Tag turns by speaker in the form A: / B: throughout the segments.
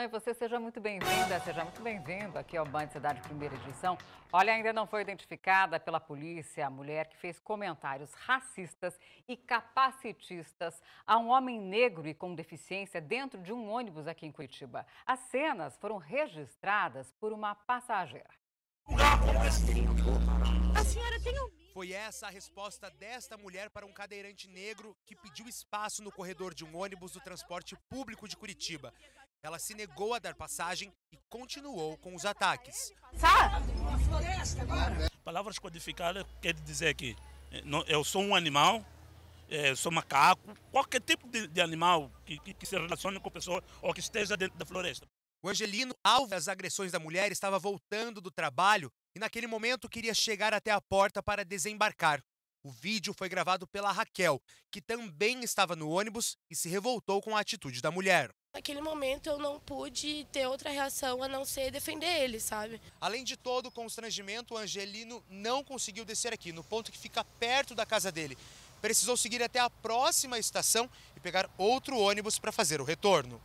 A: E você seja muito bem-vinda, seja muito bem-vindo aqui ao Band Cidade Primeira Edição. Olha, ainda não foi identificada pela polícia a mulher que fez comentários racistas e capacitistas a um homem negro e com deficiência dentro de um ônibus aqui em Curitiba. As cenas foram registradas por uma passageira. A senhora tem um foi essa a resposta desta mulher para um cadeirante negro
B: que pediu espaço no corredor de um ônibus do transporte público de Curitiba. Ela se negou a dar passagem e continuou com os ataques. Palavras codificadas quer dizer que eh, eu sou um animal, eh, sou macaco, qualquer tipo de, animal que, que, que, se relacione com a pessoa ou que esteja dentro da floresta. O Angelino, alvo das agressões da mulher, estava voltando do trabalho e naquele momento queria chegar até a porta para desembarcar. O vídeo foi gravado pela Raquel, que também estava no ônibus e se revoltou com a atitude da mulher. Naquele momento eu não
A: pude ter outra reação a não ser defender ele, sabe?
B: Além de todo o constrangimento, o Angelino não conseguiu descer aqui, no ponto que fica perto da casa dele. Precisou seguir até a próxima estação e pegar outro ônibus para fazer o retorno.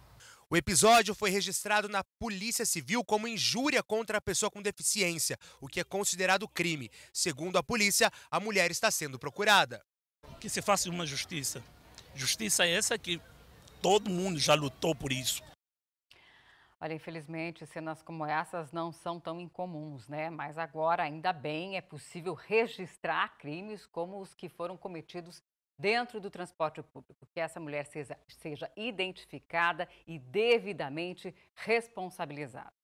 B: O episódio foi registrado na Polícia Civil como injúria contra a pessoa com deficiência, o que é considerado crime. Segundo a polícia, a mulher está sendo procurada. Que se faça uma justiça. Justiça é essa que todo mundo já lutou por isso.
A: Olha, infelizmente, cenas como essas não são tão incomuns, né? Mas agora, ainda bem, é possível registrar crimes como os que foram cometidos dentro do transporte público, que essa mulher seja, seja identificada e devidamente responsabilizada.